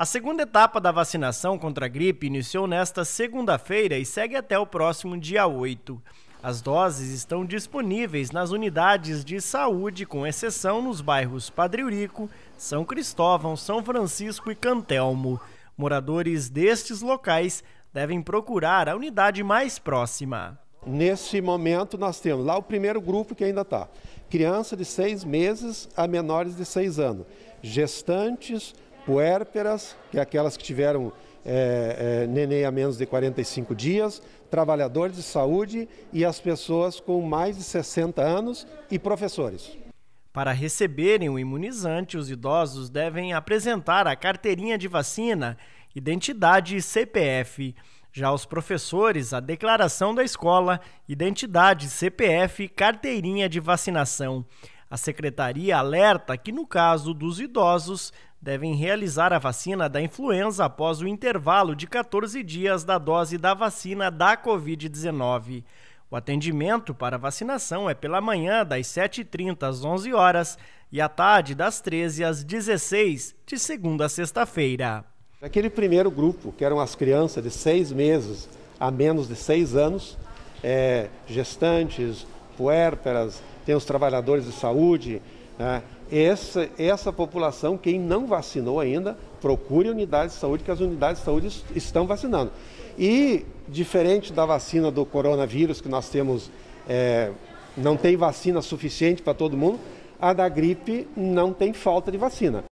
A segunda etapa da vacinação contra a gripe iniciou nesta segunda-feira e segue até o próximo dia 8. As doses estão disponíveis nas unidades de saúde, com exceção nos bairros Padre Urico, São Cristóvão, São Francisco e Cantelmo. Moradores destes locais devem procurar a unidade mais próxima. Nesse momento, nós temos lá o primeiro grupo que ainda está: criança de seis meses a menores de seis anos, gestantes, puérperas, que é aquelas que tiveram é, é, neném a menos de 45 dias, trabalhadores de saúde e as pessoas com mais de 60 anos e professores. Para receberem o imunizante, os idosos devem apresentar a carteirinha de vacina, identidade e CPF. Já os professores, a declaração da escola, identidade, CPF, carteirinha de vacinação. A secretaria alerta que, no caso dos idosos, devem realizar a vacina da influenza após o intervalo de 14 dias da dose da vacina da Covid-19. O atendimento para vacinação é pela manhã das 7h30 às 11 horas e à tarde das 13 às 16 de segunda a sexta-feira. Aquele primeiro grupo, que eram as crianças de seis meses a menos de seis anos, é, gestantes, puérperas, tem os trabalhadores de saúde, né? Essa, essa população, quem não vacinou ainda, procure unidades de saúde, que as unidades de saúde estão vacinando. E, diferente da vacina do coronavírus, que nós temos, é, não tem vacina suficiente para todo mundo, a da gripe não tem falta de vacina.